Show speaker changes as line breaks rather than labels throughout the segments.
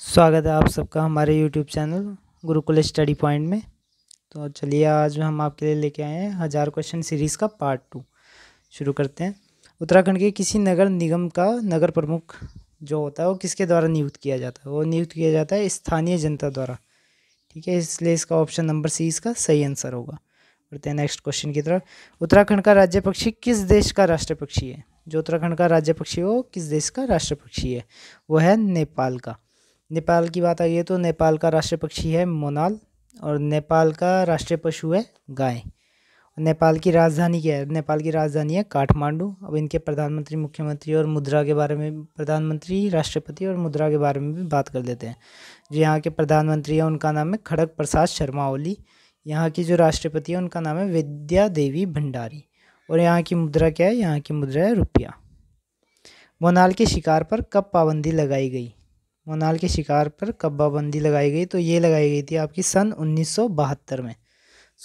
स्वागत है आप सबका हमारे YouTube channel Gurukul study point में तो चलिए आज हम आपके लिए लेके आए हैं हज़ार क्वेश्चन सीरीज़ का पार्ट टू शुरू करते हैं उत्तराखंड के किसी नगर निगम का नगर प्रमुख जो होता है वो किसके द्वारा नियुक्त किया जाता है वो नियुक्त किया जाता है स्थानीय जनता द्वारा ठीक है इसलिए इसका ऑप्शन नंबर सी इसका सही आंसर होगा बढ़ते हैं नेक्स्ट क्वेश्चन की तरफ उत्तराखंड का राज्य पक्षी किस देश का राष्ट्र पक्षी है जो उत्तराखंड का राज्य पक्षी हो किस देश का राष्ट्र पक्षी है वो है नेपाल का नेपाल की बात आई है तो नेपाल का राष्ट्रीय पक्षी है मोनाल और नेपाल का राष्ट्रीय पशु है गाय नेपाल की राजधानी क्या है नेपाल की राजधानी है काठमांडू अब इनके प्रधानमंत्री मुख्यमंत्री और मुद्रा के बारे में प्रधानमंत्री राष्ट्रपति और मुद्रा के बारे में भी बात कर लेते हैं जो यहाँ के प्रधानमंत्री हैं उनका नाम है खड़ग प्रसाद शर्मा ओली यहाँ की जो राष्ट्रपति है उनका नाम है विद्या देवी भंडारी और यहाँ की मुद्रा क्या है यहाँ की मुद्रा है रुपया मोनाल के शिकार पर कब पाबंदी लगाई गई मोनाल के शिकार पर कब्बाबंदी लगाई गई तो ये लगाई गई थी आपकी सन बहत्तर में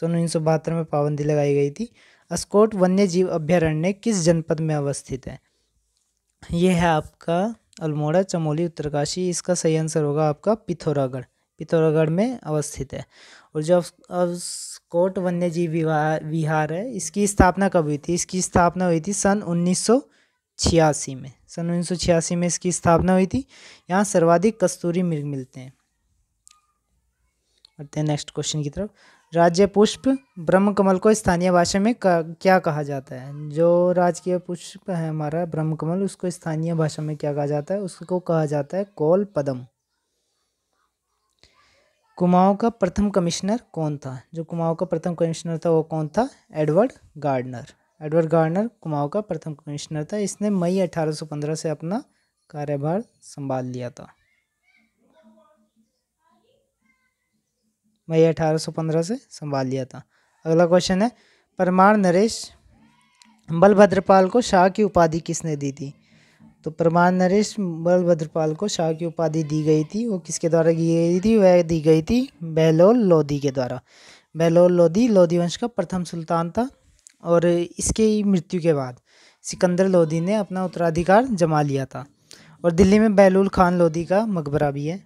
सन बहत्तर में पाबंदी लगाई गई थी अस्कोट वन्य जीव अभ्यारण्य किस जनपद में अवस्थित है ये है आपका अल्मोड़ा चमोली उत्तरकाशी इसका सही आंसर होगा आपका पिथौरागढ़ पिथौरागढ़ में अवस्थित है और जो अस्कोट वन्य जीव विहार विहार है इसकी स्थापना कब हुई थी इसकी स्थापना हुई थी सन छियासी में सन उन्नीस में इसकी स्थापना हुई थी यहाँ सर्वाधिक कस्तूरी मृग मिलते हैं बढ़ते हैं नेक्स्ट क्वेश्चन की तरफ राज्य पुष्प ब्रह्म कमल को स्थानीय भाषा में क्या कहा जाता है जो राजकीय पुष्प है हमारा ब्रह्म कमल उसको स्थानीय भाषा में क्या कहा जाता है उसको कहा जाता है कौल पदम कुमाऊं का प्रथम कमिश्नर कौन था जो कुमाऊं का प्रथम कमिश्नर था वो कौन था Edward Gardner Edward Garner Kumaon का प्रथम कमिश्नर था इसने मई 1815 से अपना कार्यभार संभाल लिया था मई 1815 से संभाल लिया था अगला क्वेश्चन है परमार नरेश बलभद्रपाल को शाह की उपाधि किसने दी थी तो परमार नरेश बलभद्रपाल को शाह की उपाधि दी गई थी वो किसके द्वारा दी गई थी वह दी गई थी बहलोल लोधी के द्वारा बहलोल लोधी लोधी वंश का प्रथम सुल्तान था और इसके ही मृत्यु के बाद सिकंदर लोधी ने अपना उत्तराधिकार जमा लिया था और दिल्ली में बैलूल खान लोधी का मकबरा भी है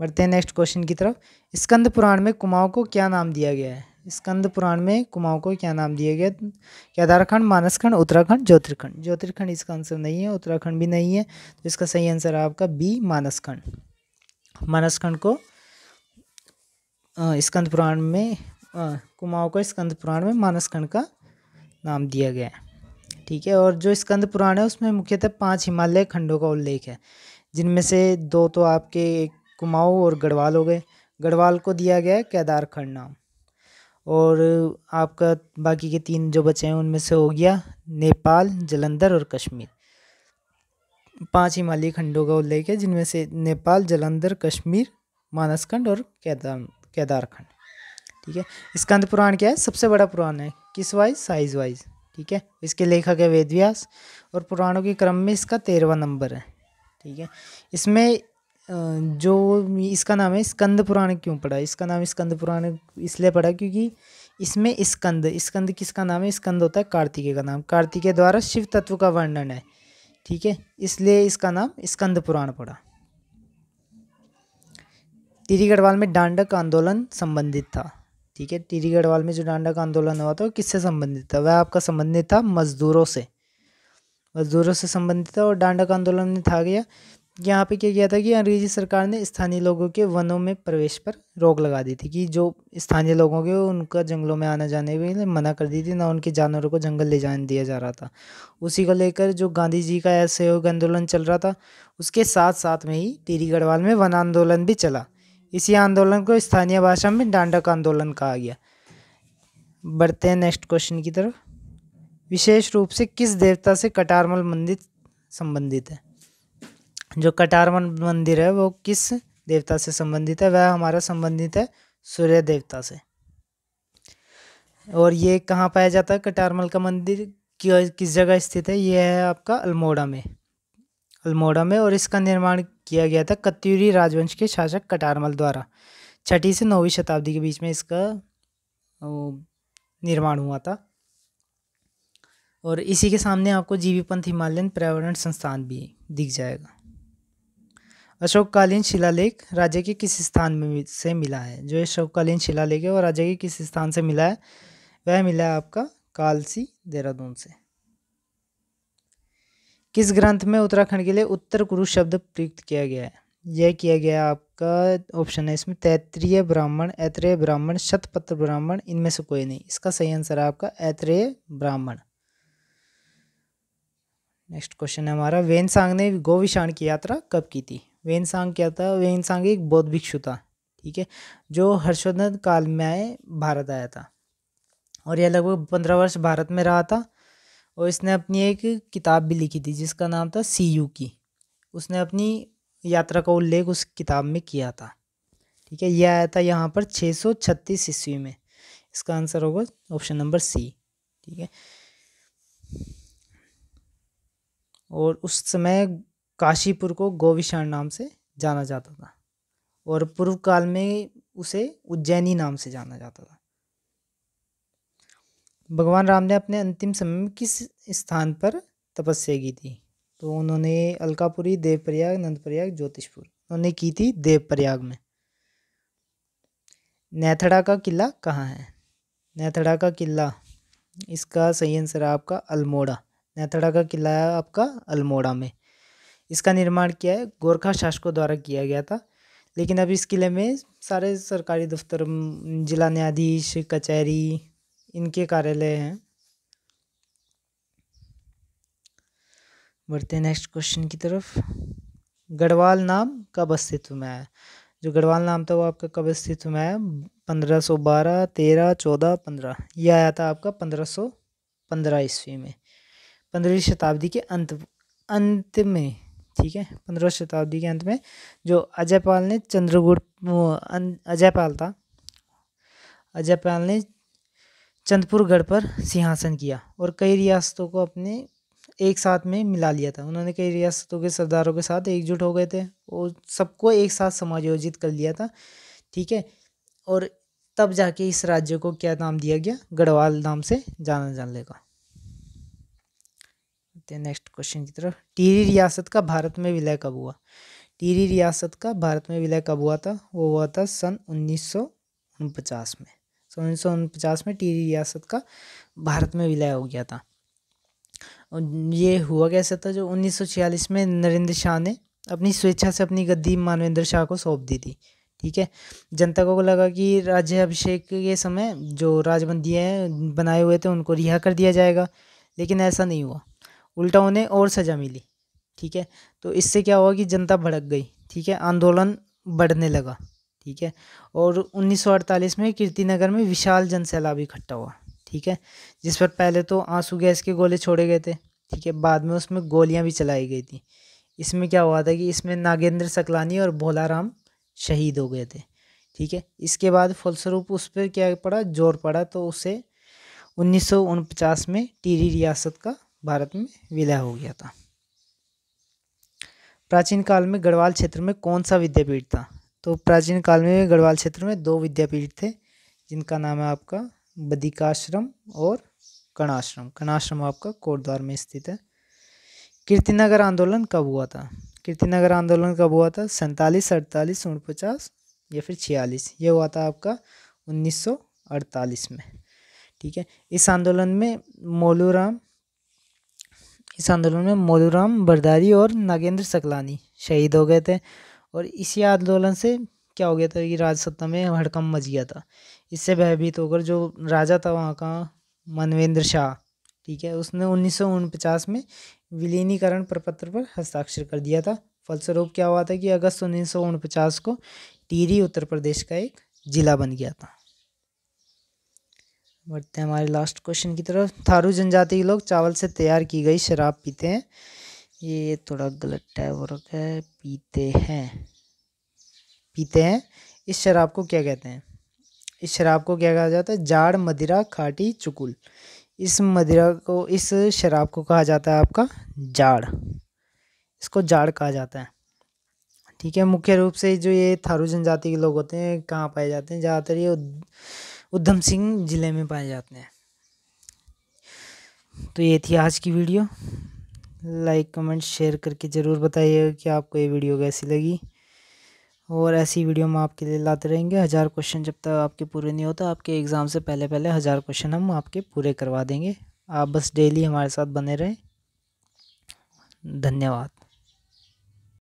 बढ़ते हैं नेक्स्ट क्वेश्चन की तरफ स्कंद पुराण में कुमाऊँ को क्या नाम दिया गया है स्कंद पुराण में कुमाऊँ को क्या नाम दिया गया केदारखंड मानसखंड उत्तराखंड ज्योतिर्खंड ज्योतिर्खंड इसका आंसर नहीं है उत्तराखंड भी नहीं है तो इसका सही आंसर है आपका बी मानसखंड मानसखंड को स्कंद पुराण में कुमाऊँ को स्कंद पुराण में मानस खंड का नाम दिया गया है ठीक है और जो स्कंद पुराण है उसमें मुख्यतः पांच हिमालय खंडों का उल्लेख है जिनमें से दो तो आपके कुमाऊँ और गढ़वाल हो गए गढ़वाल को दिया गया है केदार खंड नाम और आपका बाकी के तीन जो बचे हैं उनमें से हो गया नेपाल जलंधर और कश्मीर पांच हिमालयी खंडों का उल्लेख है जिनमें से नेपाल जलंधर कश्मीर मानसखंड और केदार केदारखंड ठीक है स्कंद पुराण क्या है सबसे बड़ा पुराण है किस वाइज साइज वाइज ठीक है इसके लेखक है वेद व्यास और पुराणों के क्रम में इसका तेरहवा नंबर है ठीक है इसमें जो इसका नाम है स्कंद पुराण क्यों पढ़ा इसका नाम स्कंद पुराण इसलिए पढ़ा क्योंकि इसमें स्कंद स्कंद किसका नाम है स्कंद होता है कार्तिकेय का नाम कार्तिकेय द्वारा शिव तत्व का वर्णन है ठीक है इसलिए इसका नाम स्कंद पुराण पड़ा तिरी गढ़वाल में डांडक आंदोलन संबंधित था ठीक है टीरी गढ़वाल में जो डांडा का आंदोलन हुआ था वो किससे संबंधित था वह आपका संबंधित था मजदूरों से मजदूरों से संबंधित था और डांडा का आंदोलन में था गया यहाँ पे क्या किया था कि अंग्रेजी सरकार ने स्थानीय लोगों के वनों में प्रवेश पर रोक लगा दी थी कि जो स्थानीय लोगों के उनका जंगलों में आना जाने के लिए मना कर दी थी ना उनके जानवरों को जंगल ले जाने दिया जा रहा था उसी को लेकर जो गांधी जी का सहयोग आंदोलन चल रहा था उसके साथ साथ में ही टीरी गढ़वाल में वन आंदोलन भी चला इसी आंदोलन को स्थानीय भाषा में डांडक आंदोलन कहा गया बढ़ते हैं नेक्स्ट क्वेश्चन की तरफ विशेष रूप से किस देवता से कटारमल मंदिर संबंधित है जो कटारमल मंदिर है वो किस देवता से संबंधित है वह हमारा संबंधित है सूर्य देवता से और ये कहाँ पाया जाता है कटारमल का मंदिर किस जगह स्थित है ये है आपका अल्मोड़ा में अल्मोड़ा में और इसका निर्माण किया गया था कत्यूरी राजवंश के शासक कटारमल द्वारा छठी से नौवीं शताब्दी के बीच में इसका निर्माण हुआ था और इसी के सामने आपको जीवीपंथ हिमालयन पर्यावरण संस्थान भी दिख जाएगा अशोककालीन शिलालेख राज्य के किस स्थान में से मिला है जो अशोककालीन शिलालेख है वो राज्य के किस स्थान से मिला है वह मिला है आपका कालसी देहरादून से किस ग्रंथ में उत्तराखंड के लिए उत्तर कुरु शब्द प्रयुक्त किया गया है यह किया गया आपका ऑप्शन है इसमें तैतरीय ब्राह्मण ऐतरेय ब्राह्मण शतपत्र ब्राह्मण इनमें से कोई नहीं इसका सही आंसर है आपका ऐतरेय ब्राह्मण नेक्स्ट क्वेश्चन है हमारा वेन सांग ने गोविषाण की यात्रा कब की थी वेन सांग क्या था वेन सांग एक बौद्ध भिक्षु था ठीक है जो हर्षवर्धन काल में आए भारत आया था और यह लगभग पंद्रह वर्ष भारत में रहा था और इसने अपनी एक किताब भी लिखी थी जिसका नाम था सी यू की उसने अपनी यात्रा का उल्लेख उस किताब में किया था ठीक है यह आया था यहाँ पर छः सौ छत्तीस ईस्वी में इसका आंसर होगा ऑप्शन नंबर सी ठीक है और उस समय काशीपुर को गोविशाण नाम से जाना जाता था और पूर्व काल में उसे उज्जैनी नाम से जाना जाता था भगवान राम ने अपने अंतिम समय में किस स्थान पर तपस्या की थी तो उन्होंने अलकापुरी देवप्रयाग नंदप्रयाग ज्योतिषपुर उन्होंने की थी देवप्रयाग में नैथड़ा का किला कहाँ है नैथड़ा का किला इसका सही आंसर है आपका अल्मोड़ा नैथड़ा का किला है आपका अल्मोड़ा में इसका निर्माण किया है गोरखा शासकों द्वारा किया गया था लेकिन अब इस किले में सारे सरकारी दफ्तर जिला न्यायाधीश कचहरी इनके कार्यालय हैं बढ़ते हैं नेक्स्ट क्वेश्चन की तरफ गढ़वाल नाम कब अस्तित्व में आया जो गढ़वाल नाम था वो आपका कब अस्तित्व में आया पंद्रह सौ बारह तेरह चौदह पंद्रह यह आया था आपका पंद्रह सौ पंद्रह ईस्वी में पंद्रहवीं शताब्दी के अंत अंत में ठीक है पंद्रह शताब्दी के अंत में जो अजयपाल ने चंद्रगुप्त अजयपाल था अजयपाल ने चंदपुर गढ़ पर सिंहासन किया और कई रियासतों को अपने एक साथ में मिला लिया था उन्होंने कई रियासतों के सरदारों के साथ एकजुट हो गए थे और सबको एक साथ समायोजित कर लिया था ठीक है और तब जाके इस राज्य को क्या नाम दिया गया गढ़वाल नाम से जाना जाने लगा नेक्स्ट क्वेश्चन की तरफ टीरी रियासत का भारत में विलय कब हुआ टीरी रियासत का भारत में विलय कब हुआ था वो हुआ था सन उन्नीस में सन उन्नीस सौ उनपचास में टी रियासत का भारत में विलय हो गया था और ये हुआ कैसा था जो 1946 में नरेंद्र शाह ने अपनी स्वेच्छा से अपनी गद्दी मानवेंद्र शाह को सौंप दी थी ठीक है जनता को लगा कि राज्य अभिषेक के समय जो राजबंदी हैं बनाए हुए थे उनको रिहा कर दिया जाएगा लेकिन ऐसा नहीं हुआ उल्टा उन्हें और सज़ा मिली ठीक है तो इससे क्या हुआ कि जनता भड़क गई ठीक है आंदोलन बढ़ने लगा ठीक है और 1948 में कीर्तिनगर में विशाल जन सैलाब इकट्ठा हुआ ठीक है जिस पर पहले तो आंसू गैस के गोले छोड़े गए थे ठीक है बाद में उसमें गोलियां भी चलाई गई थी इसमें क्या हुआ था कि इसमें नागेंद्र सकलानी और भोलाराम शहीद हो गए थे ठीक है इसके बाद फलस्वरूप उस पर क्या पड़ा जोर पड़ा तो उसे उन्नीस में टीरी रियासत का भारत में विलय हो गया था प्राचीन काल में गढ़वाल क्षेत्र में कौन सा विद्यापीठ था तो प्राचीन काल में गढ़वाल क्षेत्र में दो विद्यापीठ थे जिनका नाम है आपका बदिकाश्रम और कणाश्रम कणाश्रम आपका कोटद्वार में स्थित है कीर्तिनगर आंदोलन कब हुआ था कीर्तिनगर आंदोलन कब हुआ था सैंतालीस अड़तालीस उनपचास या फिर छियालीस ये हुआ था आपका 1948 में ठीक है इस आंदोलन में मोलूराम इस आंदोलन में मोलूराम बरदारी और नागेंद्र सकलानी शहीद हो गए थे और इसी आंदोलन से क्या हो गया था कि राजसत्ता में हड़कम मच गया था इससे भयभीत होकर जो राजा था वहाँ का मनवेंद्र शाह ठीक है उसने उन्नीस में विलीनीकरण प्रपत्र पर हस्ताक्षर कर दिया था फलस्वरूप क्या हुआ था कि अगस्त उन्नीस को टीरी उत्तर प्रदेश का एक जिला बन गया था बढ़ते हैं हमारे लास्ट क्वेश्चन की तरफ थारू जनजाति के लोग चावल से तैयार की गई शराब पीते हैं ये थोड़ा गलत टाइप हो रखा है पीते हैं पीते हैं इस शराब को क्या कहते हैं इस शराब को क्या कहा जाता है जाड़ मदिरा खाटी चुकुल इस मदिरा को इस शराब को कहा जाता है आपका जाड़ इसको जाड़ कहा जाता है ठीक है मुख्य रूप से जो ये थारू जनजाति के लोग होते हैं कहाँ पाए जाते हैं ज़्यादातर ये उधम सिंह ज़िले में पाए जाते हैं तो ये थी आज की वीडियो लाइक कमेंट शेयर करके ज़रूर बताइएगा कि आपको ये वीडियो कैसी लगी और ऐसी वीडियो हम आपके लिए लाते रहेंगे हज़ार क्वेश्चन जब तक आपके पूरे नहीं होते आपके एग्ज़ाम से पहले पहले हज़ार क्वेश्चन हम आपके पूरे करवा देंगे आप बस डेली हमारे साथ बने रहें धन्यवाद